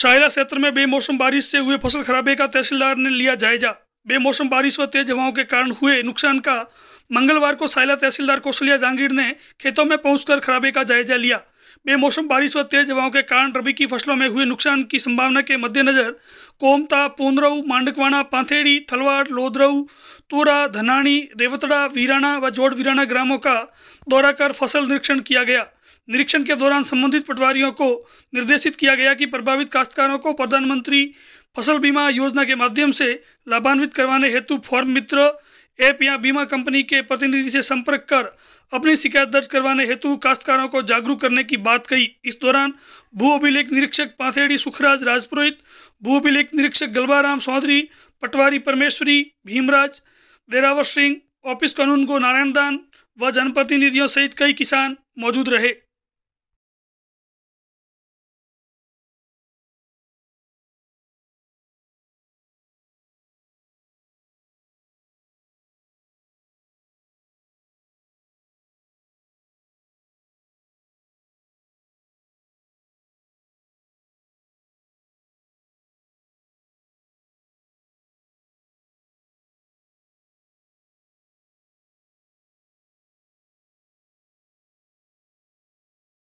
शायरा क्षेत्र में बेमौसम बारिश से हुए फसल खराबे का तहसीलदार ने लिया जायजा बेमौसम बारिश व तेज हवाओं के कारण हुए नुकसान का मंगलवार को सायला तहसीलदार कौशल्या जांगीर ने खेतों में पहुंचकर खराबे का जायजा लिया बेमौसम बारिश व तेज हवाओं के कारण रबी की फसलों में हुए नुकसान की संभावना के मद्देनजर कोमता पोंदरऊ मांडकवाणा पांथेड़ी थलवाड़ लोदरऊ तुरा धनाणी रेवतड़ा वीराणा व जोड़ वीराणा ग्रामों का दौरा कर फसल निरीक्षण किया गया निरीक्षण के दौरान संबंधित पटवारियों को निर्देशित किया गया कि प्रभावित काश्तकारों को प्रधानमंत्री फसल बीमा योजना के माध्यम से लाभान्वित करवाने हेतु फॉर्म मित्र ऐप या बीमा कंपनी के प्रतिनिधि से संपर्क कर अपनी शिकायत दर्ज करवाने हेतु काश्तकारों को जागरूक करने की बात कही इस दौरान भू अभिलेख निरीक्षक पाथेड़ी सुखराज राजपुरोहित भू अभिलेख निरीक्षक गलबाराम चौधरी पटवारी परमेश्वरी भीमराज देरावर सिंह ऑफिस कानून को नारायण दान व जनप्रतिनिधियों सहित कई किसान मौजूद रहे